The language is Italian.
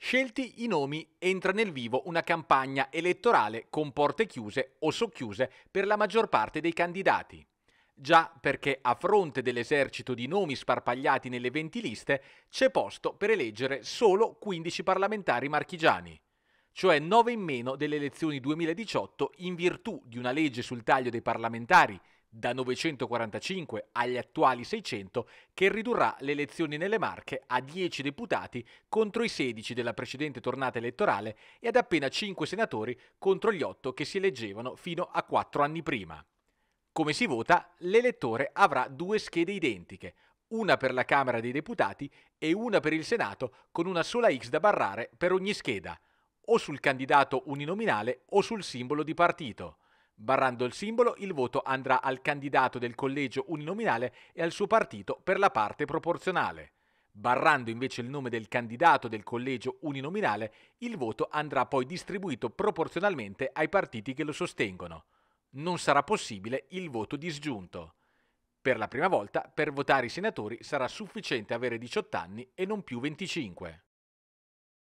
Scelti i nomi, entra nel vivo una campagna elettorale con porte chiuse o socchiuse per la maggior parte dei candidati. Già perché a fronte dell'esercito di nomi sparpagliati nelle 20 liste c'è posto per eleggere solo 15 parlamentari marchigiani, cioè 9 in meno delle elezioni 2018 in virtù di una legge sul taglio dei parlamentari da 945 agli attuali 600, che ridurrà le elezioni nelle Marche a 10 deputati contro i 16 della precedente tornata elettorale e ad appena 5 senatori contro gli 8 che si eleggevano fino a 4 anni prima. Come si vota? L'elettore avrà due schede identiche, una per la Camera dei Deputati e una per il Senato, con una sola X da barrare per ogni scheda, o sul candidato uninominale o sul simbolo di partito. Barrando il simbolo, il voto andrà al candidato del collegio uninominale e al suo partito per la parte proporzionale. Barrando invece il nome del candidato del collegio uninominale, il voto andrà poi distribuito proporzionalmente ai partiti che lo sostengono. Non sarà possibile il voto disgiunto. Per la prima volta, per votare i senatori sarà sufficiente avere 18 anni e non più 25.